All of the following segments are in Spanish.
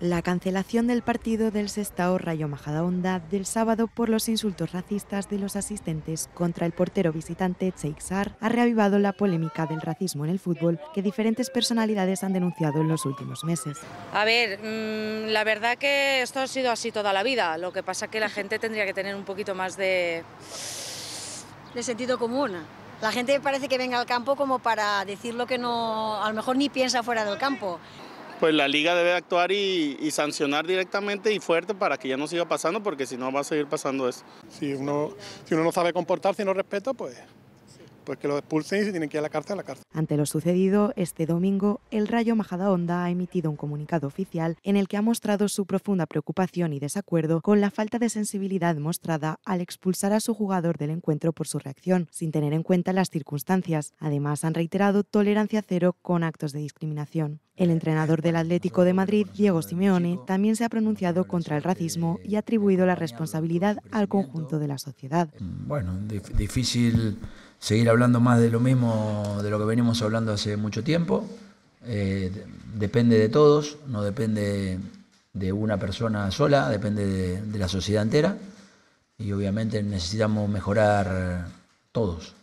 la cancelación del partido del Sestao Rayo Majadahonda del sábado por los insultos racistas de los asistentes contra el portero visitante Cheikh ha reavivado la polémica del racismo en el fútbol que diferentes personalidades han denunciado en los últimos meses. A ver, mm, la verdad que esto ha sido así toda la vida, lo que pasa que la gente tendría que tener un poquito más de... de sentido común. La gente parece que venga al campo como para decir lo que no, a lo mejor ni piensa fuera del campo pues la liga debe actuar y, sancionar directamente y fuerte para que ya no siga pasando, porque si no va a seguir pasando eso. Si uno, si uno no sabe comportarse y no respeta, pues pues que lo expulsen y tienen que ir a la cárcel, a la cárcel. Ante lo sucedido este domingo, el Rayo Majadahonda ha emitido un comunicado oficial en el que ha mostrado su profunda preocupación y desacuerdo con la falta de sensibilidad mostrada al expulsar a su jugador del encuentro por su reacción, sin tener en cuenta las circunstancias. Además, han reiterado tolerancia cero con actos de discriminación. El entrenador del Atlético de Madrid, Diego Simeone, también se ha pronunciado contra el racismo y ha atribuido la responsabilidad al conjunto de la sociedad. Bueno, difícil seguir hablando más de lo mismo, de lo que venimos hablando hace mucho tiempo. Eh, depende de todos, no depende de una persona sola, depende de, la sociedad entera y obviamente necesitamos mejorar todos.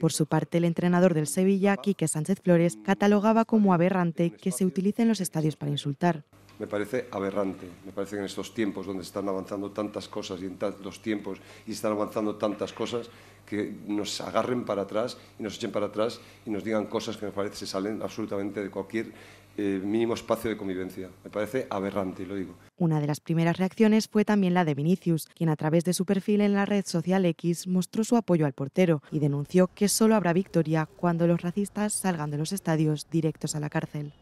Por su parte, el entrenador del Sevilla, Quique Sánchez Flores, catalogaba como aberrante que se en los estadios para insultar. Me parece aberrante, me parece que en estos tiempos donde están avanzando tantas cosas y en tantos tiempos y están avanzando tantas cosas, que nos agarren para atrás y nos echen para atrás y nos digan cosas que me parece se salen absolutamente de cualquier eh, mínimo espacio de convivencia. Me parece aberrante, lo digo. Una de las primeras reacciones fue también la de Vinicius, quien a través de su perfil en la red social X mostró su apoyo al portero y denunció que solo habrá victoria cuando los racistas salgan de los estadios directos a la cárcel.